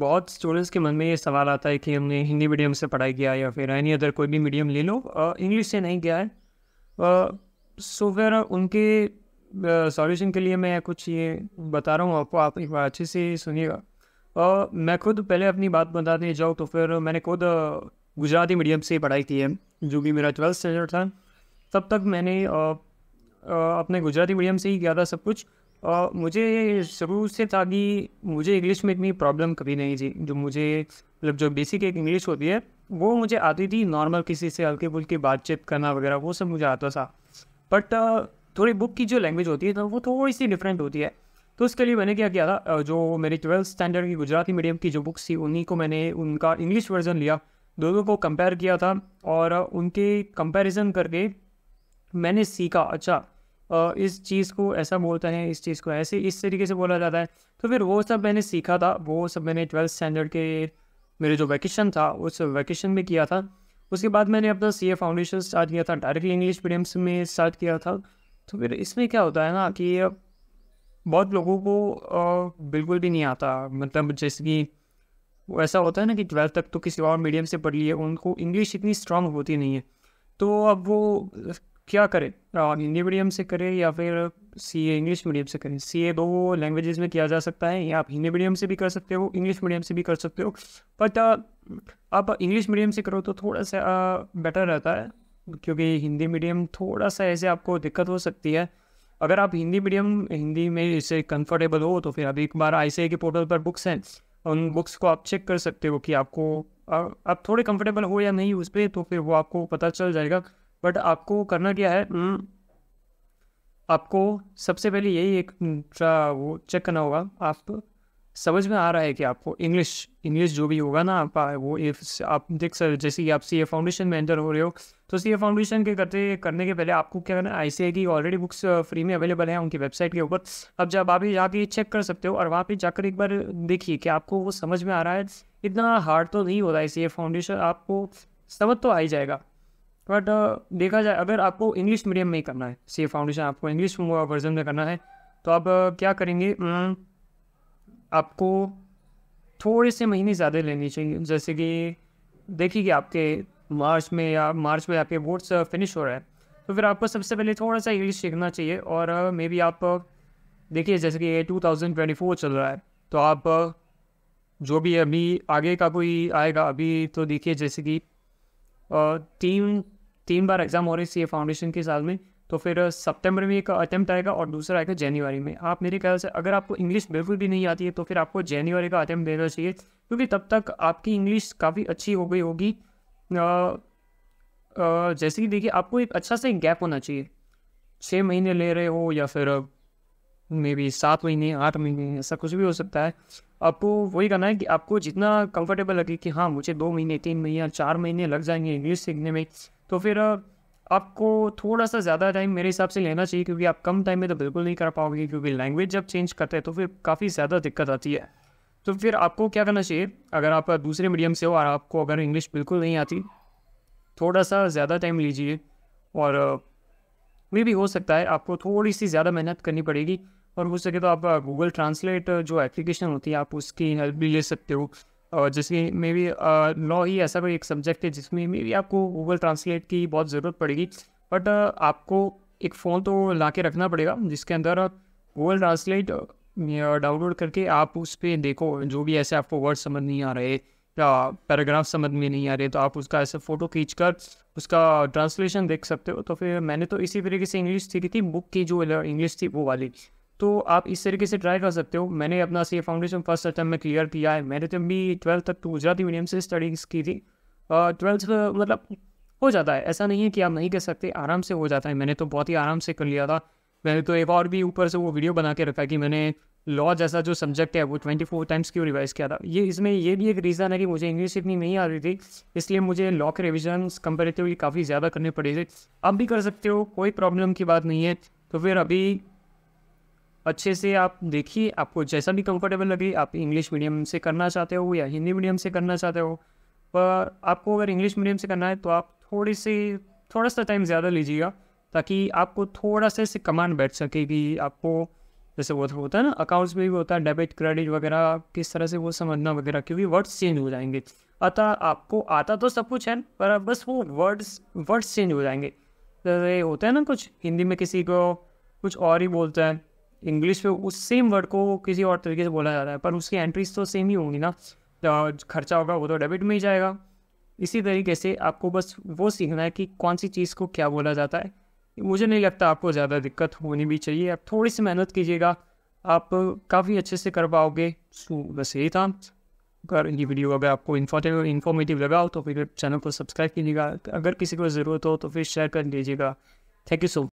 बहुत स्टूडेंट्स के मन में ये सवाल आता है कि हमने हिंदी मीडियम से पढ़ाई किया या फिर एनी अदर कोई भी मीडियम ले लो इंग्लिश से नहीं किया है सो फिर उनके सॉल्यूशन के लिए मैं कुछ ये बता रहा हूँ आपको आप एक बार अच्छे से सुनिएगा और मैं खुद पहले अपनी बात बताने जाऊँ तो फिर मैंने खुद गुजराती मीडियम से पढ़ाई की है जो कि मेरा ट्वेल्थ स्टैंडर्ड था तब तक मैंने अपने गुजराती मीडियम से ही किया था सब कुछ Uh, मुझे शुरू से था कि मुझे इंग्लिश में इतनी प्रॉब्लम कभी नहीं थी जो मुझे मतलब जो बेसिक एक इंग्लिश होती है वो मुझे आती थी नॉर्मल किसी से हल्के फुल्के बातचीत करना वगैरह वो सब मुझे आता था बट uh, थोड़ी बुक की जो लैंग्वेज होती है तो वो थोड़ी सी डिफरेंट होती है तो उसके लिए मैंने क्या किया था जो मेरी ट्वेल्थ स्टैंडर्ड की गुजराती मीडियम की जो बुक्स थी उन्हीं को मैंने उनका इंग्लिश वर्जन लिया दोनों को कंपेयर किया था और उनके कंपेरिज़न करके मैंने सीखा अच्छा इस चीज़ को ऐसा बोलते हैं इस चीज़ को ऐसे इस तरीके से बोला जाता है तो फिर वो सब मैंने सीखा था वो सब मैंने ट्वेल्थ स्टैंडर्ड के मेरे जो वैकेशन था उस वैकेशन में किया था उसके बाद मैंने अपना सी ए फाउंडेशन स्टार्ट किया था डायरेक्टली इंग्लिश मीडियम में स्टार्ट किया था तो फिर इसमें क्या होता है ना कि बहुत लोगों को बिल्कुल भी नहीं आता मतलब जैसे कि वो ऐसा होता है ना कि ट्वेल्थ तक तो किसी और मीडियम से पढ़ लिए उनको इंग्लिश इतनी स्ट्रांग होती नहीं है तो अब वो क्या करें हिंदी मीडियम से करें या फिर सी ए इंग्लिश मीडियम से करें सी ए दो लैंग्वेजेस में किया जा सकता है या आप हिंदी मीडियम से भी कर सकते हो इंग्लिश मीडियम से भी कर सकते हो बट uh, आप इंग्लिश मीडियम से करो तो थोड़ा सा बेटर uh, रहता है क्योंकि हिंदी मीडियम थोड़ा सा ऐसे आपको दिक्कत हो सकती है अगर आप हिंदी मीडियम हिंदी में इसे कंफर्टेबल हो तो फिर अभी एक बार आई के पोर्टल पर बुक्स हैं उन बुक्स को आप चेक कर सकते हो कि आपको uh, आप थोड़े कंफर्टेबल हो या नहीं उस पर तो फिर वो आपको पता चल जाएगा बट आपको करना क्या है हम्म, आपको सबसे पहले यही एक हम्म, वो चेक करना होगा आप समझ में आ रहा है कि आपको इंग्लिश इंग्लिश जो भी होगा ना आप वो इफ आप देख सर जैसे कि आप सी ए फाउंडेशन में एंटर हो रहे हो तो सी ए फाउंडेशन के करते करने के पहले आपको क्या करना है आई सी आई की ऑलरेडी बुक्स फ्री में अवेलेबल हैं उनकी वेबसाइट के ऊपर अब जब आप जाके चेक कर सकते हो और वहाँ पर जाकर एक बार देखिए कि आपको वो समझ में आ रहा है इतना हार्ड तो नहीं होता है सी ए फाउंडेशन आपको समझ तो आ ही जाएगा बट uh, देखा जाए अगर आपको इंग्लिश मीडियम में ही करना है सी फाउंडेशन आपको इंग्लिश वर्जन में करना है तो आप uh, क्या करेंगे hmm, आपको थोड़े से महीने ज़्यादा लेने चाहिए जैसे कि देखिए कि आपके मार्च में या मार्च में आपके बोर्ड्स फिनिश uh, हो रहा है तो फिर आपको सबसे पहले थोड़ा सा इंग्लिश सीखना चाहिए और मे बी आप देखिए जैसे कि ये फोर चल रहा है तो आप जो भी अभी आगे का कोई आएगा अभी तो देखिए जैसे कि टीम तीन बार एग्ज़ाम हो रही थी फाउंडेशन के साल में तो फिर सितंबर में एक अटैम्प्ट आएगा और दूसरा आएगा जनवरी में आप मेरे ख्याल से अगर आपको इंग्लिश बिल्कुल भी नहीं आती है तो फिर आपको जनवरी का अटैम्प्ट देना चाहिए क्योंकि तब तक आपकी इंग्लिश काफ़ी अच्छी हो गई होगी जैसे कि देखिए आपको एक अच्छा सा गैप होना चाहिए छः महीने ले रहे हो या फिर मे बी सात महीने आठ महीने ऐसा कुछ भी हो सकता है आपको वही करना है कि आपको जितना कंफर्टेबल लगे कि हाँ मुझे दो महीने तीन महीने चार महीने लग जाएंगे इंग्लिश सीखने में तो फिर आपको थोड़ा सा ज़्यादा टाइम मेरे हिसाब से लेना चाहिए क्योंकि आप कम टाइम में तो बिल्कुल नहीं कर पाओगे क्योंकि लैंग्वेज जब चेंज करते हैं तो फिर काफ़ी ज़्यादा दिक्कत आती है तो फिर आपको क्या करना चाहिए अगर आप दूसरे मीडियम से हो और आपको अगर इंग्लिश बिल्कुल नहीं आती थोड़ा सा ज़्यादा टाइम लीजिए और वे भी हो सकता है आपको थोड़ी सी ज़्यादा मेहनत करनी पड़ेगी और हो सके तो आप गूगल ट्रांसलेट जो एप्लीकेशन होती है आप उसकी हेल्प भी ले सकते हो और जैसे मे बी लॉ ही ऐसा कोई एक सब्जेक्ट है जिसमें मे बी आपको गूगल ट्रांसलेट की बहुत ज़रूरत पड़ेगी बट uh, आपको एक फ़ोन तो ला के रखना पड़ेगा जिसके अंदर गूगल ट्रांसलेट डाउनलोड करके आप उस पर देखो जो भी ऐसे आपको वर्ड समझ नहीं आ रहे या पैराग्राफ समझ में नहीं आ रहे तो आप उसका ऐसे फ़ोटो खींच कर उसका ट्रांसलेशन देख सकते हो तो फिर मैंने तो इसी तरीके से इंग्लिश सीखी थी बुक की जो इंग्लिश थी वो वाली तो आप इस तरीके से ट्राई कर सकते हो मैंने अपना सी फाउंडेशन फर्स्ट अटैम्प में क्लियर किया है मैंने जब भी ट्वेल्थ तक तो गुजराती मीडियम से स्टडीज की थी ट्वेल्थ तो मतलब हो जाता है ऐसा नहीं है कि आप नहीं कर सकते आराम से हो जाता है मैंने तो बहुत ही आराम से कर लिया था मैंने तो एक और भी ऊपर से वो वीडियो बना के रखा कि मैंने लॉ जैसा जो सब्जेक्ट है वो ट्वेंटी फोर टाइम्स क्यों रिवाइज किया था ये इसमें ये भी एक रीज़न है कि मुझे इंग्लिश इतनी नहीं आ रही थी इसलिए मुझे लॉ के रिविजन कंपेरेटिवली काफ़ी ज़्यादा करने पड़े थे अब भी कर सकते हो कोई प्रॉब्लम की बात नहीं है तो फिर अभी अच्छे से आप देखिए आपको जैसा भी कंफर्टेबल लगे आप इंग्लिश मीडियम से करना चाहते हो या हिंदी मीडियम से करना चाहते हो पर आपको अगर इंग्लिश मीडियम से करना है तो आप थोड़ी सी थोड़ा सा टाइम ज़्यादा लीजिएगा ताकि आपको थोड़ा सा ऐसे कमांड बैठ सके कि आपको जैसे वो होता है ना अकाउंट्स में भी होता है डेबिट क्रेडिट वगैरह किस तरह से वो समझना वगैरह क्योंकि वर्ड्स चेंज हो जाएंगे अतः आपको आता तो सब कुछ है पर बस वो वर्ड्स वर्ड्स चेंज हो जाएंगे जैसे होता है ना कुछ हिंदी में किसी को कुछ और ही बोलते हैं इंग्लिश में उस सेम वर्ड को किसी और तरीके से बोला जा रहा है पर उसकी एंट्रीज तो सेम ही होंगी ना तो खर्चा होगा वो तो डेबिट में ही जाएगा इसी तरीके से आपको बस वो सीखना है कि कौन सी चीज़ को क्या बोला जाता है मुझे नहीं लगता आपको ज़्यादा दिक्कत होनी भी चाहिए आप थोड़ी सी मेहनत कीजिएगा आप काफ़ी अच्छे से कर पाओगे सो बस यही था अगर ये वीडियो अगर आपको इन्फॉर्मेटिव इन्फॉर्मेटिव लगा हो तो फिर चैनल को सब्सक्राइब कीजिएगा अगर किसी को ज़रूरत हो तो फिर शेयर कर दीजिएगा थैंक यू सो मच